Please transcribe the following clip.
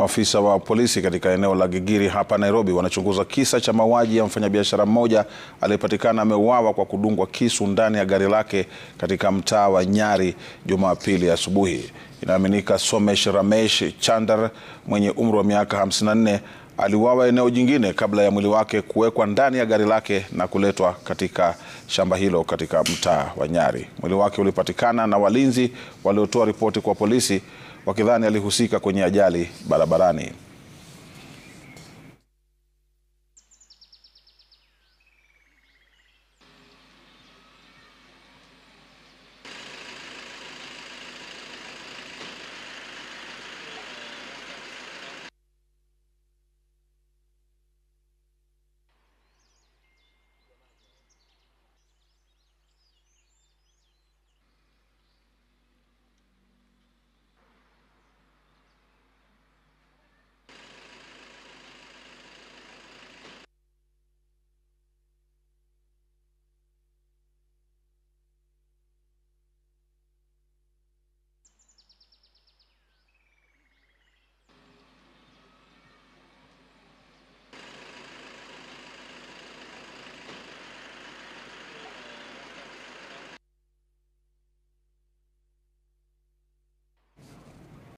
Maafisa wa polisi katika eneo la Gigiri hapa Nairobi wanachunguza kisa cha mauaji ya mfanyabiashara mmoja aliyepatikana ameuawa kwa kudungwa kisu ndani ya gari lake katika mtaa wa Nyari Jumapili asubuhi. Inaaminika Somesh Ramesh Chandar mwenye umri wa miaka 54 aliuawa eneo jingine kabla ya mwili wake kuwekwa ndani ya gari lake na kuletwa katika shamba hilo katika mtaa wa Nyari. Mwili wake ulipatikana na walinzi waliotoa ripoti kwa polisi wakidhani alihusika kwenye ajali barabarani.